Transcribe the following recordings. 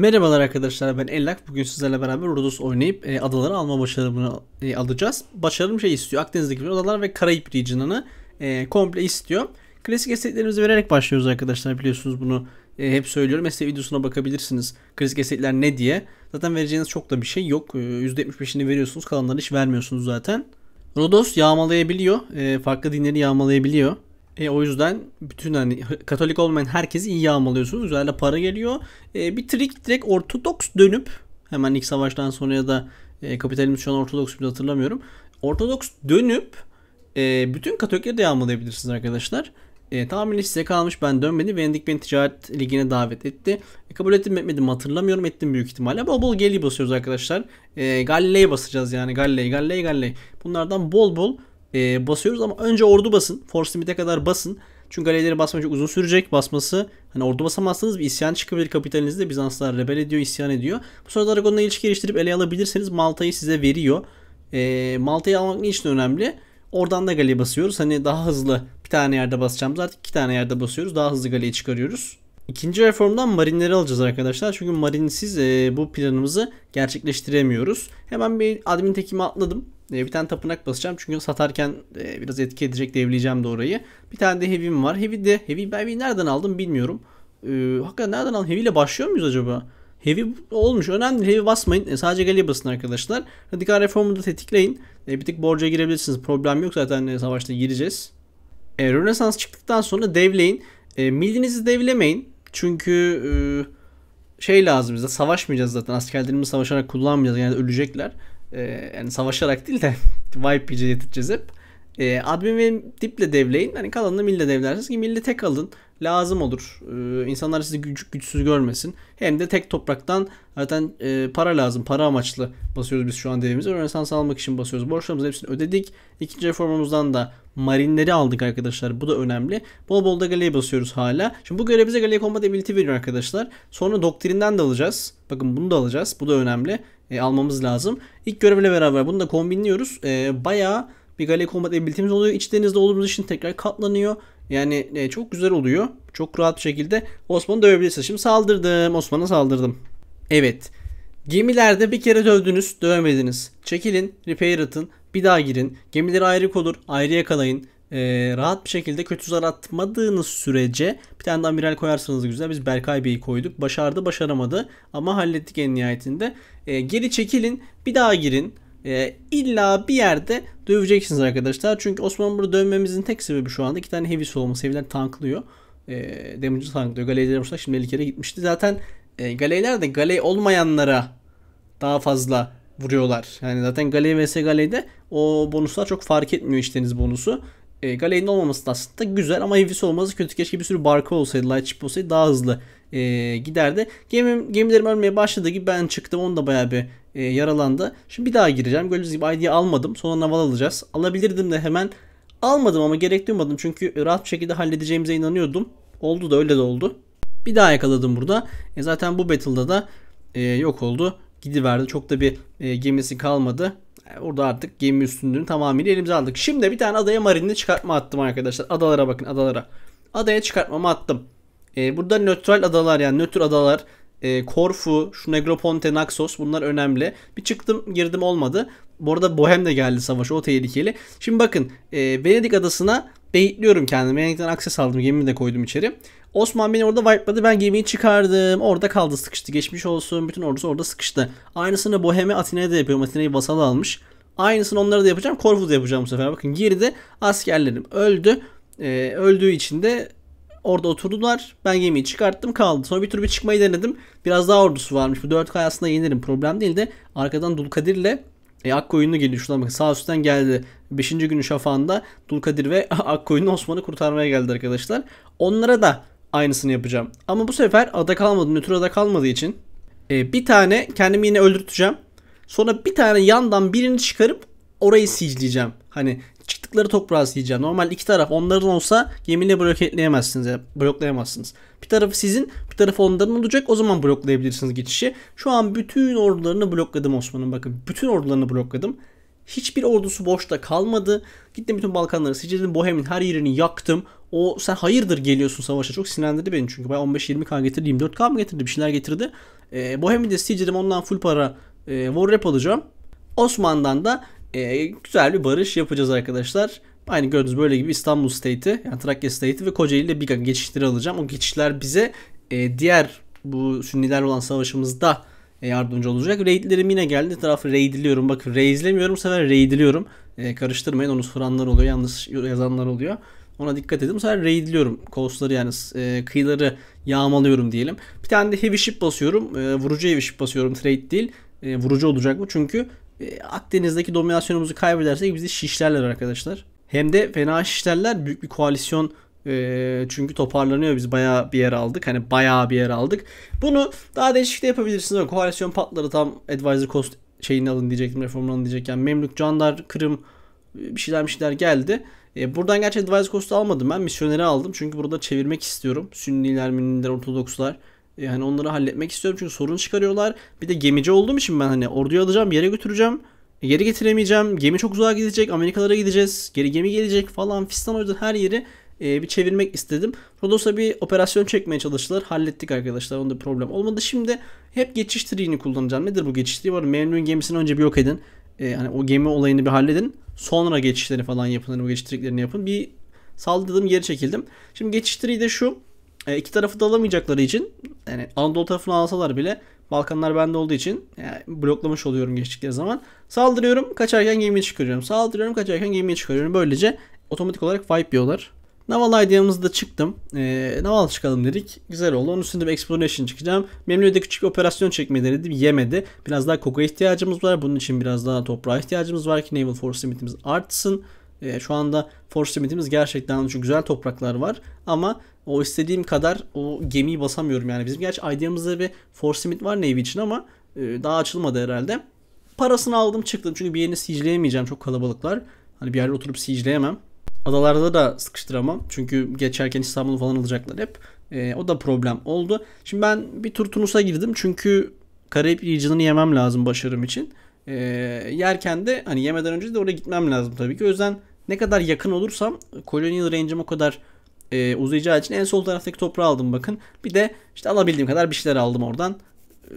Merhabalar arkadaşlar ben Ellak. Bugün sizlerle beraber Rodos oynayıp e, adaları alma başarımını e, alacağız. Başarım şey istiyor. Akdeniz'deki adalar ve Karayip region'ını e, komple istiyor. Klasik estetlerimizi vererek başlıyoruz arkadaşlar. Biliyorsunuz bunu e, hep söylüyorum. Mesela videosuna bakabilirsiniz. Klasik estetler ne diye. Zaten vereceğiniz çok da bir şey yok. E, %75'ini veriyorsunuz. Kalanları hiç vermiyorsunuz zaten. Rodos yağmalayabiliyor. E, farklı dinleri yağmalayabiliyor. E, o yüzden bütün hani Katolik olmayan herkesi iyi yağmalıyorsunuz. Üzerine para geliyor. E, bir trik direkt Ortodoks dönüp hemen ilk savaştan sonra ya da e, kapitalizm şu an Ortodoks bir hatırlamıyorum. Ortodoks dönüp e, bütün Katolikleri de yağmalayabilirsiniz arkadaşlar. E, tamamen size kalmış ben dönmedi. Venedik beni ticaret ligine davet etti. E, kabul ettim etmedim hatırlamıyorum ettim büyük ihtimalle. Bol bol Galley'i basıyoruz arkadaşlar. E, Galley'e basacağız yani Galley Galley Galley. Bunlardan bol bol e, basıyoruz ama önce ordu basın. Force limit'e kadar basın. Çünkü galerileri basmak çok uzun sürecek basması. Hani ordu basamazsanız bir isyan çıkabilir kapitalinizde. Bizanslar rebel ediyor, isyan ediyor. Bu sırada Aragon'la ilişki geliştirip ele alabilirseniz Malta'yı size veriyor. E, Malta'yı almak ne için önemli? Oradan da gale basıyoruz. Hani daha hızlı bir tane yerde basacağımız artık iki tane yerde basıyoruz. Daha hızlı galeyi çıkarıyoruz. İkinci reformdan marinleri alacağız arkadaşlar. Çünkü marinsiz e, bu planımızı gerçekleştiremiyoruz. Hemen bir admin tekimi atladım. E, bir tane tapınak basacağım çünkü satarken e, biraz etki edecek devleyeceğim de orayı. Bir tane de heavy'm var. Heavy de heavy, heavy nereden aldım bilmiyorum. E, hakikaten nereden aldım? Heavy ile başlıyor muyuz acaba? Heavy olmuş. Önemli heavy basmayın. E, sadece galiye basın arkadaşlar. Radikal reformu da tetikleyin. E, bir tık borca girebilirsiniz. Problem yok zaten e, savaşta gireceğiz. E, Rönesans çıktıktan sonra devleyin. E, milinizi devlemeyin. Çünkü e, şey lazım bize savaşmayacağız zaten askerlerimizi savaşarak kullanmayacağız yani ölecekler e, yani savaşarak değil de wipe cihazı çizip e, admin ve diple devleyin. Hani kalanını mille devlersiniz ki milli tek alın. Lazım olur. E, insanlar sizi güç, güçsüz görmesin. Hem de tek topraktan zaten e, para lazım. Para amaçlı basıyoruz biz şu an devimizi. Rönesans almak için basıyoruz. Borçlarımızın hepsini ödedik. İkinci reformumuzdan da marinleri aldık arkadaşlar. Bu da önemli. Bol bol da galeye basıyoruz hala. Şimdi bu görev bize galeye combat ability veriyor arkadaşlar. Sonra doktrinden de alacağız. Bakın bunu da alacağız. Bu da önemli e, almamız lazım. İlk görevle beraber bunu da kombinliyoruz. E, bayağı bir Galil Combat ability'miz oluyor. İç denizde olduğumuz için tekrar katlanıyor. Yani e, çok güzel oluyor. Çok rahat bir şekilde Osman'ı dövebilirsiniz. Şimdi saldırdım. Osman'a saldırdım. Evet. Gemilerde bir kere dövdünüz, dövemediniz. Çekilin, repair atın, bir daha girin. Gemileri ayrı olur, ayrı yakalayın e, rahat bir şekilde kötü zar sürece bir tane de amiral koyarsanız güzel. Biz Berkay Bey'i koyduk. Başardı başaramadı ama hallettik en nihayetinde. E, geri çekilin bir daha girin. E, illa bir yerde döveceksiniz arkadaşlar. Çünkü Osman burada dönmemizin tek sebebi şu anda iki tane heavy olması. Heavy'ler tanklıyor. E, damage'ı tanklıyor. Galeyleri vursak şimdi 50 gitmişti. Zaten e, galeyler de galey olmayanlara daha fazla vuruyorlar. Yani zaten Galey vs Galey'de o bonuslar çok fark etmiyor işleriniz bonusu. E, Gale'nin olmaması da aslında güzel ama Heavis'in olması kötü. Keşke bir sürü barka olsaydı, light olsaydı daha hızlı e, giderdi. Gemim, gemilerim ölmeye başladığı gibi ben çıktım. Onu da bayağı bir e, yaralandı. Şimdi bir daha gireceğim. Gördüğünüz gibi ID'yi almadım. Sonra naval alacağız. Alabilirdim de hemen almadım ama gerek duymadım. Çünkü rahat bir şekilde halledeceğimize inanıyordum. Oldu da öyle de oldu. Bir daha yakaladım burada. E, zaten bu battle'da da e, yok oldu. Gidiverdi. Çok da bir e, gemisi kalmadı burada e, artık gemi üstünlüğünü tamamıyla elimize aldık. Şimdi bir tane adaya marinini çıkartma attım arkadaşlar. Adalara bakın adalara. Adaya çıkartmamı attım. E, burada nötral adalar yani nötr adalar. E, Korfu, şu Negroponte, Naxos bunlar önemli. Bir çıktım girdim olmadı. Bu arada Bohem de geldi savaşa o tehlikeli. Şimdi bakın e, Venedik adasına beyitliyorum kendimi. Venedik'ten akses aldım gemimi de koydum içeri. Osman beni orada wipe'ladı. Ben gemiyi çıkardım. Orada kaldı sıkıştı. Geçmiş olsun. Bütün ordusu orada sıkıştı. Aynısını Bohem'e Atina'ya da yapıyorum. Atina'yı vasal almış. Aynısını onlara da yapacağım. Korfu'da yapacağım bu sefer. Bakın girdi. Askerlerim öldü. Ee, öldüğü için de orada oturdular. Ben gemiyi çıkarttım kaldı. Sonra bir tur bir çıkmayı denedim. Biraz daha ordusu varmış. Bu 4 kayasında yenirim. Problem değil de arkadan Dulkadir'le e, Akkoyunlu geliyor şuradan bakın sağ üstten geldi. 5. günün şafağında Dulkadir ve Akkoyunlu Osman'ı kurtarmaya geldi arkadaşlar. Onlara da aynısını yapacağım. Ama bu sefer ada kalmadı, nötr ada kalmadığı için e, bir tane kendimi yine öldürteceğim. Sonra bir tane yandan birini çıkarıp orayı siegeleyeceğim. Hani çıktıkları toprağı siegeleyeceğim. Normal iki taraf onların olsa gemiyle bloketleyemezsiniz. Yani e, bloklayamazsınız. Bir tarafı sizin, bir tarafı onların olacak. O zaman bloklayabilirsiniz geçişi. Şu an bütün ordularını blokladım Osman'ın. Bakın bütün ordularını blokladım. Hiçbir ordusu boşta kalmadı. Gittim bütün Balkanları sicildim. Bohem'in her yerini yaktım o sen hayırdır geliyorsun savaşa çok sinirlendirdi beni çünkü ben 15-20k getirdim, 24k mı getirdi bir şeyler getirdi. E, ee, Bohemian'de Siege ondan full para e, war rap alacağım. Osman'dan da e, güzel bir barış yapacağız arkadaşlar. Aynı gördüğünüz böyle gibi İstanbul State'i yani Trakya State'i ve Kocaeli ile Biga geçişleri alacağım. O geçişler bize e, diğer bu Sünnilerle olan savaşımızda e, yardımcı olacak. Raidlerim yine geldi. Tarafı raidliyorum. Bakın raidlemiyorum. Bu sefer raidliyorum. E, karıştırmayın. Onu soranlar oluyor. Yanlış yazanlar oluyor. Ona dikkat edin. Bu sefer raidliyorum. Coastları yani e, kıyıları yağmalıyorum diyelim. Bir tane de heavy ship basıyorum. E, vurucu heavy ship basıyorum. Trade değil. E, vurucu olacak bu. Çünkü e, Akdeniz'deki dominasyonumuzu kaybedersek bizi şişlerler arkadaşlar. Hem de fena şişlerler. Büyük bir koalisyon e, çünkü toparlanıyor. Biz bayağı bir yer aldık. Hani bayağı bir yer aldık. Bunu daha değişik de yapabilirsiniz. Koalisyon patları tam Advisor cost şeyini alın diyecektim. Reformunu alın diyecekken. Memlük, Candar, Kırım e, bir şeyler bir şeyler geldi. E, buradan gerçi Advice Coast'u almadım ben. Misyoneri aldım. Çünkü burada çevirmek istiyorum. Sünniler, Münniler, Ortodokslar. E, hani onları halletmek istiyorum. Çünkü sorun çıkarıyorlar. Bir de gemici olduğum için ben hani orduyu alacağım. yere götüreceğim. E, geri getiremeyeceğim. Gemi çok uzağa gidecek. Amerikalara gideceğiz. Geri gemi gelecek falan fistan. O yüzden her yeri e, bir çevirmek istedim. Rodos'a bir operasyon çekmeye çalıştılar. Hallettik arkadaşlar. Onda problem olmadı. Şimdi hep geçiş triğini kullanacağım. Nedir bu geçiş triği? Var. Memnun gemisini önce bir yok edin e, hani o gemi olayını bir halledin. Sonra geçişleri falan yapın. Hani o geçiştiriklerini yapın. Bir saldırdım, geri çekildim. Şimdi geçiştiri de şu. E, iki tarafı da alamayacakları için yani Anadolu tarafını alsalar bile Balkanlar bende olduğu için yani e, bloklamış oluyorum geçtikleri zaman. Saldırıyorum kaçarken gemiyi çıkarıyorum. Saldırıyorum kaçarken gemiyi çıkarıyorum. Böylece otomatik olarak wipe yiyorlar. Naval ID'mızda çıktım. E, naval çıkalım dedik. Güzel oldu. Onun üstünde bir exploration çıkacağım. Memnuniyet'e küçük bir operasyon çekmeyi denedim. Yemedi. Biraz daha koka ihtiyacımız var. Bunun için biraz daha toprağa ihtiyacımız var ki Naval Force limitimiz artsın. E, şu anda Force limitimiz gerçekten şu güzel topraklar var. Ama o istediğim kadar o gemiyi basamıyorum yani. Bizim gerçi idea'mızda bir Force limit var Navy için ama e, daha açılmadı herhalde. Parasını aldım çıktım. Çünkü bir yerini siegeleyemeyeceğim. Çok kalabalıklar. Hani bir yerde oturup siegeleyemem. Adalarda da sıkıştıramam. Çünkü geçerken İstanbul'u falan alacaklar hep. E, o da problem oldu. Şimdi ben bir tur Tunus'a girdim. Çünkü Karayip yiyicilini yemem lazım başarım için. E, yerken de hani yemeden önce de oraya gitmem lazım tabii ki. O yüzden ne kadar yakın olursam Colonial Range'im o kadar e, uzayacağı için en sol taraftaki toprağı aldım bakın. Bir de işte alabildiğim kadar bir şeyler aldım oradan. E,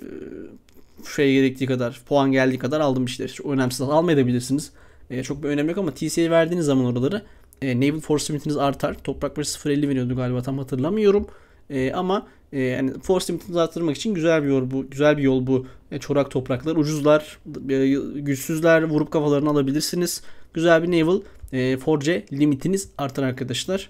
şey gerektiği kadar, puan geldiği kadar aldım bir şeyler. Çok önemsiz almayabilirsiniz. E, çok bir önemi yok ama TC'ye verdiğiniz zaman oraları e, Naval Force limitiniz artar. Toprak başı 0.50 veriyordu galiba tam hatırlamıyorum. E, ama e, yani force limitinizi arttırmak için güzel bir yol bu. Güzel bir yol bu. E, çorak topraklar ucuzlar, e, güçsüzler, vurup kafalarını alabilirsiniz. Güzel bir naval e, force limitiniz artar arkadaşlar.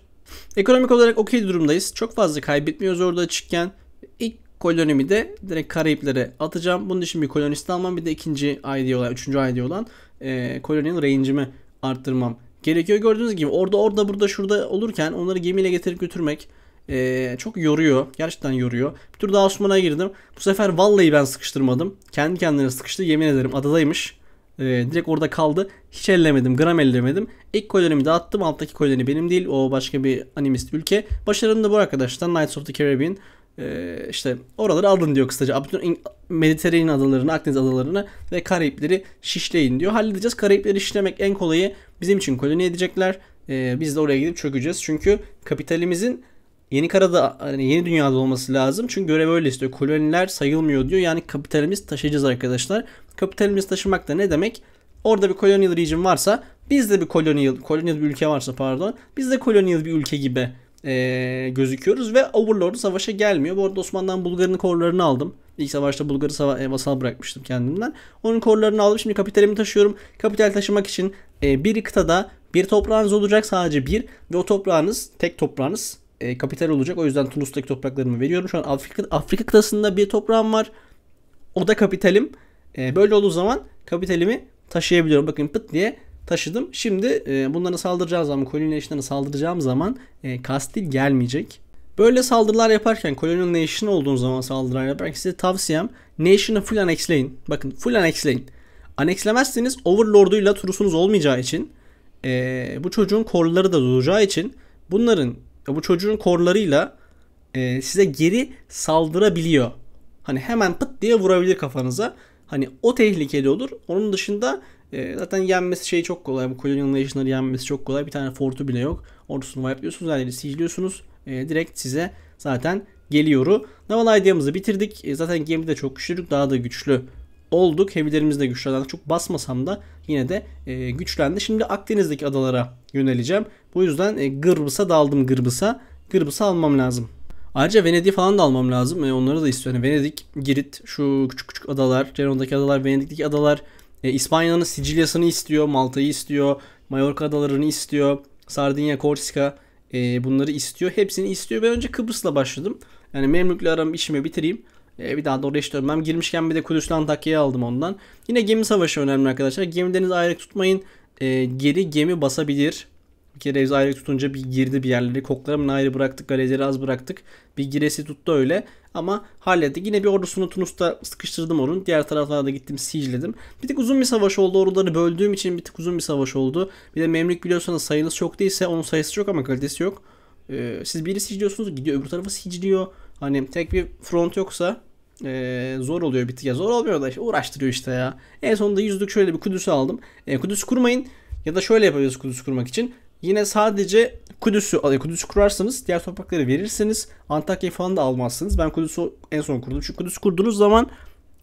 Ekonomik olarak okey durumdayız. Çok fazla kaybetmiyoruz orada açıkken. İlk kolonimi de direkt Karayiplere atacağım. Bunun için bir kolonist almam bir de ikinci ID olan, üçüncü ID olan e, koloninin range'imi arttırmam gerekiyor. Gördüğünüz gibi orada orada burada şurada olurken onları gemiyle getirip götürmek e, çok yoruyor. Gerçekten yoruyor. Bir tur daha Osman'a girdim. Bu sefer vallahi ben sıkıştırmadım. Kendi kendine sıkıştı. Yemin ederim adadaymış. E, direkt orada kaldı. Hiç ellemedim. Gram ellemedim. İlk kolonimi dağıttım. Alttaki koloni benim değil. O başka bir animist ülke. Başarım da bu arkadaşlar. Knights of the Caribbean. Ee, işte oraları alın diyor kısaca. Bütün Mediterranean adalarını, Akdeniz adalarını ve Karayipleri şişleyin diyor. Halledeceğiz. Karayipleri şişlemek en kolayı. Bizim için koloni edecekler. Ee, biz de oraya gidip çökeceğiz. Çünkü kapitalimizin yeni karada, yani yeni dünyada olması lazım. Çünkü görev öyle istiyor. Koloniler sayılmıyor diyor. Yani kapitalimiz taşıyacağız arkadaşlar. Kapitalimiz taşımak da ne demek? Orada bir kolonyal region varsa biz de bir kolonyal, kolonyal bir ülke varsa pardon biz de kolonyal bir ülke gibi e, gözüküyoruz ve Overlord'u savaşa gelmiyor. Bu arada Osmanlı'dan Bulgar'ın korlarını aldım. İlk savaşta Bulgar'ı sava e, vasal bırakmıştım kendimden. Onun korlarını aldım. Şimdi kapitalimi taşıyorum. Kapital taşımak için e, bir kıtada bir toprağınız olacak sadece bir ve o toprağınız tek toprağınız e, kapital olacak. O yüzden Tunus'taki topraklarımı veriyorum. Şu an Afrika, Afrika kıtasında bir toprağım var. O da kapitalim. E, böyle olduğu zaman kapitalimi taşıyabiliyorum. Bakın pıt diye taşıdım. Şimdi e, bunlara saldıracağım zaman, koloni Nation'a saldıracağım zaman e, kastil gelmeyecek. Böyle saldırılar yaparken Colonial Nation olduğun zaman saldırılar yaparken size tavsiyem Nation'ı full annexleyin. Bakın full annexleyin. Annexlemezseniz Overlord'uyla turusunuz olmayacağı için e, bu çocuğun korları da duracağı için bunların e, bu çocuğun korlarıyla e, size geri saldırabiliyor. Hani hemen pıt diye vurabilir kafanıza. Hani o tehlikeli olur. Onun dışında ee, zaten yenmesi şey çok kolay. Bu Colonial Nation'ları yenmesi çok kolay. Bir tane fortu bile yok. Ordusunu wipe diyorsunuz. Her yeri E, direkt size zaten geliyoru. Naval Idea'mızı bitirdik. E, zaten gemi de çok güçlüydük. Daha da güçlü olduk. Heavy'lerimiz de güçlendi. Çok basmasam da yine de e, güçlendi. Şimdi Akdeniz'deki adalara yöneleceğim. Bu yüzden e, Gırbıs'a daldım Gırbıs'a. Gırbıs'a almam lazım. Ayrıca Venedik'i falan da almam lazım. E, onları da istiyorum. Yani Venedik, Girit, şu küçük küçük adalar, Cerenon'daki adalar, Venedik'teki adalar, e, İspanya'nın Sicilya'sını istiyor, Malta'yı istiyor, Mallorca adalarını istiyor, Sardinya, Korsika e, bunları istiyor. Hepsini istiyor Ben önce Kıbrıs'la başladım. Yani Memlük'le aram işimi bitireyim. E, bir daha da oraya hiç dönmem. Girmişken bir de Kudüs'ten Antakya'yı aldım ondan. Yine gemi savaşı önemli arkadaşlar. Gemilerinizi ayrık tutmayın. E, geri gemi basabilir. Bir kere Reeves ayrı tutunca bir girdi bir yerleri. Koklarımın ayrı bıraktık. Galezileri az bıraktık. Bir giresi tuttu öyle. Ama halletti. Yine bir ordusunu Tunus'ta sıkıştırdım onun. Diğer taraflara da gittim siege'ledim. Bir tık uzun bir savaş oldu. Orduları böldüğüm için bir tık uzun bir savaş oldu. Bir de Memlük biliyorsanız sayınız çok değilse onun sayısı çok ama kalitesi yok. Ee, siz biri siege'liyorsunuz gidiyor öbür tarafı siege'liyor. Hani tek bir front yoksa ee, zor oluyor bir tık. Ya zor olmuyor da işte, uğraştırıyor işte ya. En sonunda yüzdük şöyle bir Kudüs'ü aldım. Ee, Kudüs kurmayın. Ya da şöyle yapabiliriz Kudüs kurmak için. Yine sadece Kudüs'ü Kudüs'ü kurarsanız diğer toprakları verirsiniz. Antakya falan da almazsınız. Ben Kudüs'ü en son kurdum. Çünkü Kudüs kurduğunuz zaman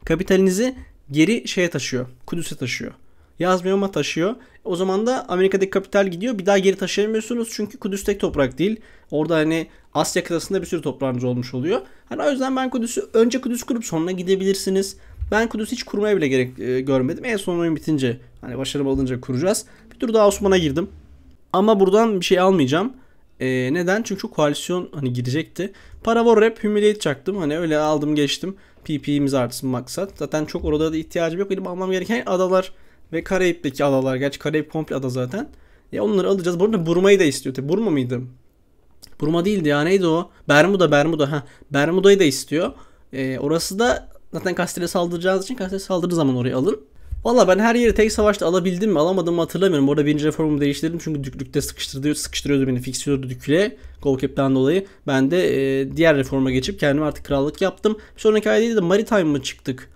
kapitalinizi geri şeye taşıyor. Kudüs'e taşıyor. Yazmıyor ama taşıyor. O zaman da Amerika'daki kapital gidiyor. Bir daha geri taşıyamıyorsunuz. Çünkü Kudüs tek toprak değil. Orada hani Asya kıtasında bir sürü toprağınız olmuş oluyor. Hani o yüzden ben Kudüs'ü önce Kudüs kurup sonra gidebilirsiniz. Ben Kudüs hiç kurmaya bile gerek e, görmedim. En son oyun bitince hani başarılı alınca kuracağız. Bir tur daha Osman'a girdim. Ama buradan bir şey almayacağım. Ee, neden? Çünkü koalisyon hani girecekti. Paravor rap humiliate çaktım. Hani öyle aldım geçtim. PP'miz artsın maksat. Zaten çok orada da ihtiyacım yok. Benim almam gereken adalar ve Karayip'teki adalar. Gerçi Karayip komple ada zaten. Ya onları alacağız. burada Burma'yı da istiyor. Tabii Burma mıydı? Burma değildi ya. Neydi o? Bermuda, Bermuda. ha Bermuda'yı da istiyor. Ee, orası da zaten Kastil'e saldıracağınız için Kastil'e saldırdığı zaman orayı alın. Valla ben her yeri tek savaşta alabildim mi alamadım mı hatırlamıyorum. Orada birinci reformumu değiştirdim çünkü düklükte sıkıştırıyordu, sıkıştırıyordu beni fiksiyordu dükle. Golcap'ten dolayı ben de e, diğer reforma geçip kendime artık krallık yaptım. Bir sonraki ayda de Maritime mı çıktık?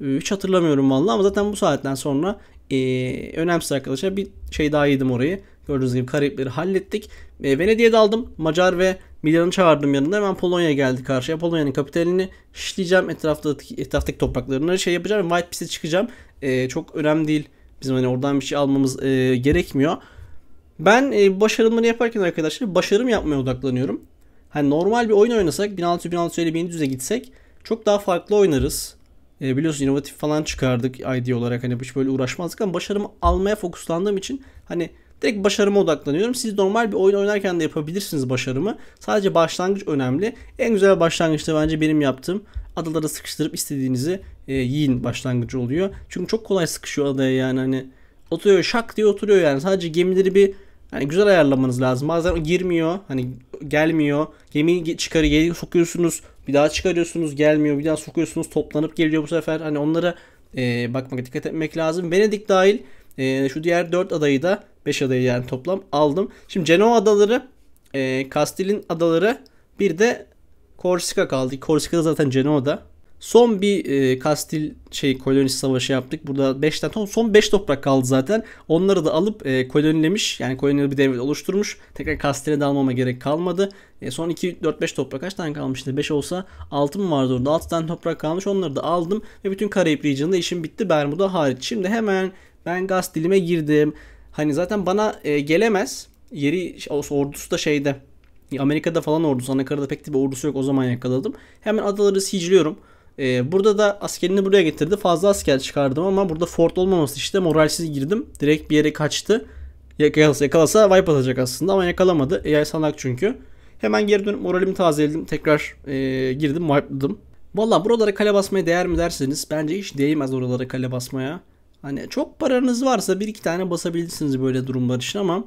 E, hiç hatırlamıyorum valla ama zaten bu saatten sonra e, önemsiz arkadaşlar bir şey daha yedim orayı. Gördüğünüz gibi Karayipleri hallettik. E, Venedik'e daldım. Macar ve Milan'ı çağırdım yanında hemen Polonya geldi karşıya. Polonya'nın kapitalini şişleyeceğim etraftaki, etraftaki topraklarını şey yapacağım. White Peace'e çıkacağım. E, çok önemli değil. Bizim hani oradan bir şey almamız e, gerekmiyor. Ben e, başarımları yaparken arkadaşlar başarım yapmaya odaklanıyorum. Hani normal bir oyun oynasak 1600-1650-1700'e gitsek çok daha farklı oynarız. E, biliyorsun inovatif falan çıkardık ID olarak hani hiç böyle uğraşmazdık ama başarımı almaya fokuslandığım için hani Direkt başarıma odaklanıyorum. Siz normal bir oyun oynarken de yapabilirsiniz başarımı. Sadece başlangıç önemli. En güzel başlangıçta bence benim yaptığım adalara sıkıştırıp istediğinizi e, yiyin başlangıcı oluyor. Çünkü çok kolay sıkışıyor adaya yani hani oturuyor şak diye oturuyor yani sadece gemileri bir hani güzel ayarlamanız lazım. Bazen girmiyor hani gelmiyor. Gemiyi çıkarı geri sokuyorsunuz. Bir daha çıkarıyorsunuz gelmiyor. Bir daha sokuyorsunuz toplanıp geliyor bu sefer. Hani onlara e, bakmak dikkat etmek lazım. Venedik dahil e, şu diğer 4 adayı da 5 adayı yani toplam aldım. Şimdi Cenova adaları, e, Kastil'in adaları bir de Korsika kaldı. Korsika zaten Cenova'da. Son bir e, Kastil şey kolonist savaşı yaptık. Burada 5 tane son 5 toprak kaldı zaten. Onları da alıp e, kolonilemiş. Yani kolonili bir devlet oluşturmuş. Tekrar Kastil'e de gerek kalmadı. E, son 2 4 5 toprak kaç tane kalmıştı? 5 olsa 6 mı vardı orada? 6 tane toprak kalmış. Onları da aldım ve bütün Karayip Region'da işim bitti. Bermuda hariç. Şimdi hemen ben Kastil'ime girdim. Hani zaten bana e, gelemez. Yeri ordusu da şeyde. Amerika'da falan ordusu. Anakara'da pek de bir ordusu yok. O zaman yakaladım. Hemen adaları siciliyorum. E, burada da askerini buraya getirdi. Fazla asker çıkardım ama burada fort olmaması işte moralsiz girdim. Direkt bir yere kaçtı. Yakalasa, yakalasa wipe atacak aslında ama yakalamadı. E, AI salak çünkü. Hemen geri dönüp moralimi tazeledim. Tekrar e, girdim wipe'ladım. Valla buralara kale basmaya değer mi derseniz bence hiç değmez oralara kale basmaya. Hani çok paranız varsa bir iki tane basabilirsiniz böyle durumlar için ama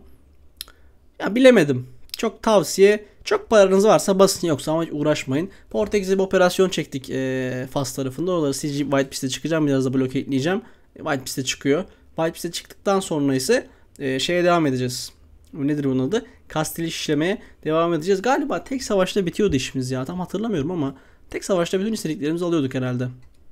ya bilemedim. Çok tavsiye. Çok paranız varsa basın yoksa ama uğraşmayın. Portekiz'e bir operasyon çektik e, Fas tarafında. Oraları CG White Pist'e çıkacağım. Biraz da bloke ekleyeceğim. White Pist'e çıkıyor. White Pist'e çıktıktan sonra ise e, şeye devam edeceğiz. Nedir bunun adı? Kastil işlemeye devam edeceğiz. Galiba tek savaşta bitiyordu işimiz ya. Tam hatırlamıyorum ama tek savaşta bütün istediklerimizi alıyorduk herhalde.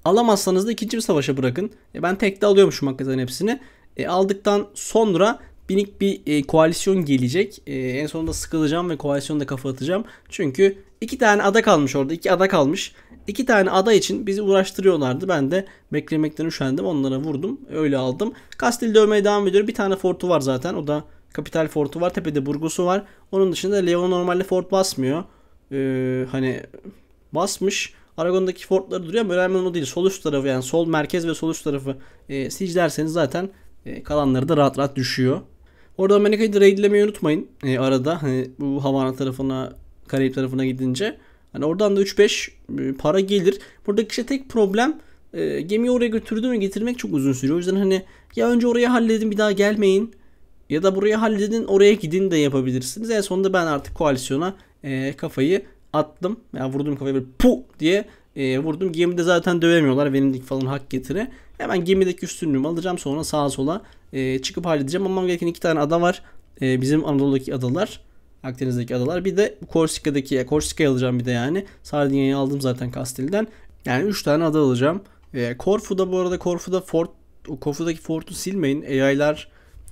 Alamazsanız da ikinci bir savaşa bırakın. E ben tekte alıyormuşum hakikaten hepsini. E aldıktan sonra minik bir e, koalisyon gelecek. E, en sonunda sıkılacağım ve koalisyonu da kafa atacağım. Çünkü iki tane ada kalmış orada. İki ada kalmış. İki tane ada için bizi uğraştırıyorlardı. Ben de beklemekten üşendim. Onlara vurdum. Öyle aldım. Kastil dövmeye devam ediyor. Bir tane fortu var zaten. O da kapital fortu var. Tepede burgusu var. Onun dışında Leon normalde fort basmıyor. Ee, hani basmış. Aragon'daki fortları duruyor ama önemli o değil. Sol üst tarafı yani sol merkez ve sol üst tarafı e, derseniz zaten e, kalanları da rahat rahat düşüyor. Orada Amerika'yı da raidlemeyi unutmayın e, arada. Hani bu Havana tarafına, Karayip tarafına gidince. Hani oradan da 3-5 e, para gelir. Buradaki işte tek problem e, gemiyi oraya götürdüğüm ve getirmek çok uzun sürüyor. O yüzden hani ya önce oraya halledin bir daha gelmeyin. Ya da buraya halledin oraya gidin de yapabilirsiniz. En sonunda ben artık koalisyona e, kafayı attım. Yani vurdum kafaya bir pu diye e, vurdum. Gemide zaten dövemiyorlar. Verimlilik falan hak getire. Hemen gemideki üstünlüğümü alacağım. Sonra sağa sola e, çıkıp halledeceğim. ama gereken iki tane ada var. E, bizim Anadolu'daki adalar. Akdeniz'deki adalar. Bir de Korsika'daki. Ya Korsika'yı alacağım bir de yani. Sardinya'yı aldım zaten Kastil'den. Yani üç tane ada alacağım. E, Korfu'da bu arada Korfu'da Fort Korfu'daki fortu silmeyin. E, AI'lar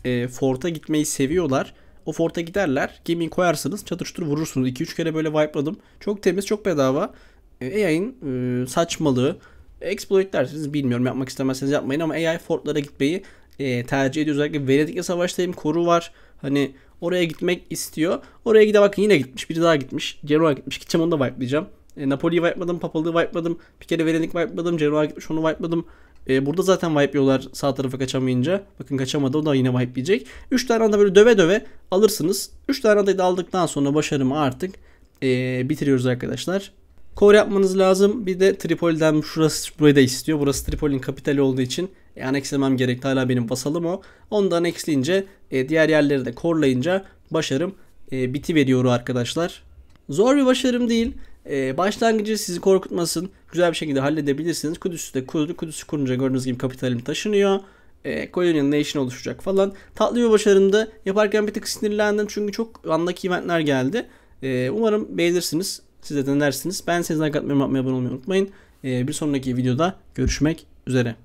e, forta gitmeyi seviyorlar. O forta giderler. Gemiyi koyarsınız. Çatır vurursunuz. 2-3 kere böyle wipe'ladım. Çok temiz, çok bedava. E, AI'ın e, saçmalığı. Exploit dersiniz bilmiyorum. Yapmak istemezseniz yapmayın ama AI fortlara gitmeyi e, tercih ediyor. Özellikle Venedik'le savaştayım. Koru var. Hani oraya gitmek istiyor. Oraya gide bakın yine gitmiş. Biri daha gitmiş. Genoa gitmiş. Gideceğim onu da wipe'layacağım. E, Napoli'yi wipe'ladım, Papalı'yı wipe'ladım. Bir kere Venedik wipe'ladım, Genoa'ya gitmiş onu wipe'ladım. E, burada zaten wipe'liyorlar sağ tarafa kaçamayınca. Bakın kaçamadı o da yine wipe'leyecek. 3 tane anda böyle döve döve alırsınız. 3 tane adayı da aldıktan sonra başarımı artık e, bitiriyoruz arkadaşlar. Core yapmanız lazım. Bir de Tripoli'den şurası burayı da istiyor. Burası Tripoli'nin kapitali olduğu için e, annexlemem gerekti. Hala benim vasalım o. Onu da annexleyince e, diğer yerleri de korlayınca başarım e, bitiveriyor arkadaşlar. Zor bir başarım değil. Ee, başlangıcı sizi korkutmasın. Güzel bir şekilde halledebilirsiniz. Kudüs'ü de kurdu. Kudüs'ü kurunca gördüğünüz gibi kapitalim taşınıyor. E, Colonial Nation oluşacak falan. Tatlı bir başarımdı. Yaparken bir tık sinirlendim çünkü çok andaki eventler geldi. E, umarım beğenirsiniz. Siz de denersiniz. Ben size Akatmayı yapmayı abone olmayı unutmayın. E, bir sonraki videoda görüşmek üzere.